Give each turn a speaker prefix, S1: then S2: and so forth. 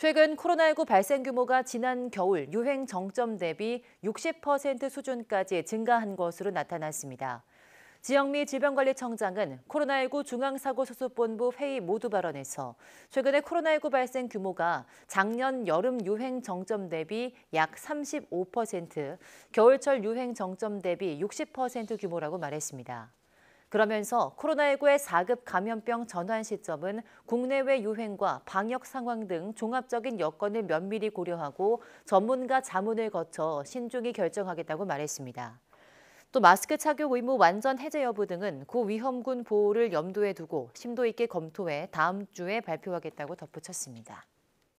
S1: 최근 코로나19 발생 규모가 지난 겨울 유행 정점 대비 60% 수준까지 증가한 것으로 나타났습니다. 지영미 질병관리청장은 코로나19 중앙사고수습본부 회의 모두 발언에서 최근의 코로나19 발생 규모가 작년 여름 유행 정점 대비 약 35%, 겨울철 유행 정점 대비 60% 규모라고 말했습니다. 그러면서 코로나19의 4급 감염병 전환 시점은 국내외 유행과 방역 상황 등 종합적인 여건을 면밀히 고려하고 전문가 자문을 거쳐 신중히 결정하겠다고 말했습니다. 또 마스크 착용 의무 완전 해제 여부 등은 고위험군 보호를 염두에 두고 심도 있게 검토해 다음 주에 발표하겠다고 덧붙였습니다.